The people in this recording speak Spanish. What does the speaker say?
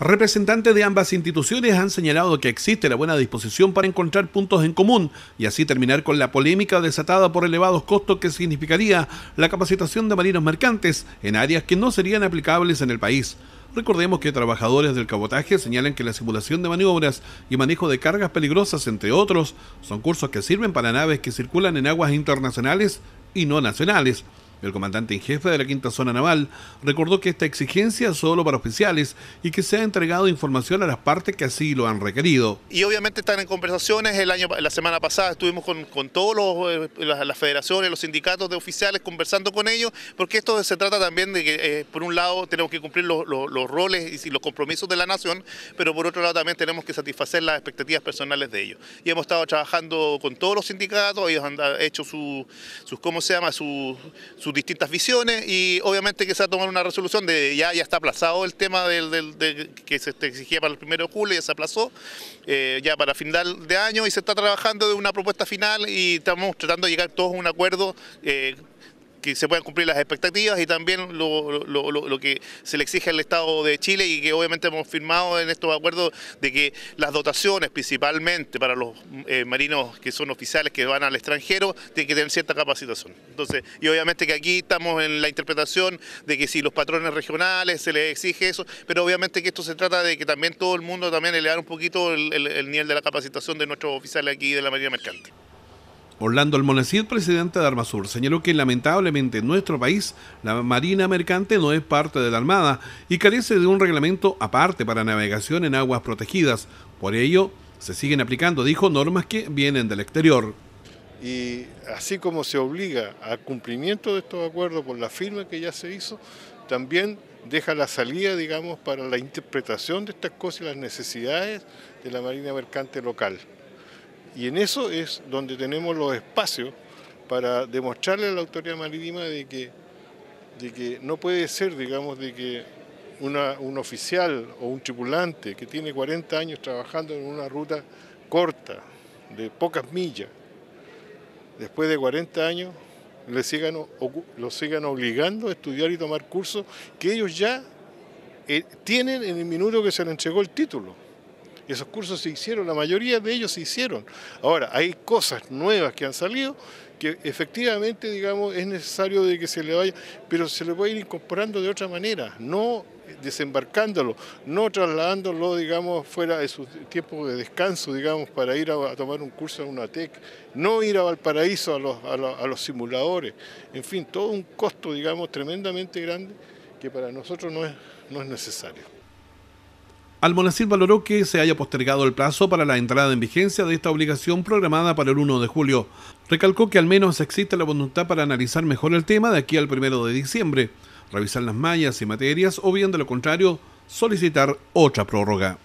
Representantes de ambas instituciones han señalado que existe la buena disposición para encontrar puntos en común y así terminar con la polémica desatada por elevados costos que significaría la capacitación de marinos mercantes en áreas que no serían aplicables en el país. Recordemos que trabajadores del cabotaje señalan que la simulación de maniobras y manejo de cargas peligrosas, entre otros, son cursos que sirven para naves que circulan en aguas internacionales y no nacionales. El comandante en jefe de la Quinta Zona Naval recordó que esta exigencia es solo para oficiales y que se ha entregado información a las partes que así lo han requerido. Y obviamente están en conversaciones. El año, la semana pasada estuvimos con, con todas eh, las, federaciones, los sindicatos de oficiales conversando con ellos, porque esto se trata también de que, eh, por un lado, tenemos que cumplir los, roles y los compromisos de la nación, pero por otro lado también tenemos que satisfacer las expectativas personales de ellos. Y hemos estado trabajando con todos los sindicatos, ellos han hecho sus, ¿cómo se llama?, su, distintas visiones y obviamente que se ha tomado una resolución de ya, ya está aplazado el tema del, que se exigía para el primero de julio, ya se aplazó, eh, ya para final de año y se está trabajando de una propuesta final y estamos tratando de llegar todos a un acuerdo eh, que se puedan cumplir las expectativas y también lo, que se le exige al Estado de Chile y que obviamente hemos firmado en estos acuerdos de que las dotaciones principalmente para los eh, marinos que son oficiales que van al extranjero tienen que tener cierta capacitación. Entonces, y obviamente que aquí estamos en la interpretación de que si los patrones regionales se les exige eso, pero obviamente que esto se trata de que también todo el mundo también elevar un poquito el nivel de la capacitación de nuestros oficiales aquí de la Marina Mercante. Orlando Almonacid, presidente de Armasur, señaló que lamentablemente en nuestro país la Marina Mercante no es parte de la Armada y carece de un reglamento aparte para navegación en aguas protegidas. Por ello, se siguen aplicando, dijo, normas que vienen del exterior. Y así como se obliga al cumplimiento de estos acuerdos con la firma que ya se hizo, también deja la salida, digamos, para la interpretación de estas cosas y las necesidades de la Marina Mercante local. Y en eso es donde tenemos los espacios para demostrarle a la autoridad marítima de que, de que no puede ser, digamos, de que un oficial o un tripulante que tiene 40 años trabajando en una ruta corta, de pocas millas, después de 40 años, le sigan, lo sigan obligando a estudiar y tomar cursos que ellos ya eh, tienen en el minuto que se le entregó el título esos cursos se hicieron, la mayoría de ellos se hicieron. Ahora, hay cosas nuevas que han salido que efectivamente, digamos, es necesario de que se le vaya, pero se le a ir incorporando de otra manera, no desembarcándolo, no trasladándolo, digamos, fuera de su tiempo de descanso, digamos, para ir a, tomar un curso en una TEC, no ir a Valparaíso a los, simuladores, en fin, todo un costo, digamos, tremendamente grande que para nosotros no es necesario. Almonacid valoró que se haya postergado el plazo para la entrada en vigencia de esta obligación programada para el 1 de julio. Recalcó que al menos existe la voluntad para analizar mejor el tema de aquí al 1 de diciembre, revisar las mallas y materias o bien de lo contrario solicitar otra prórroga.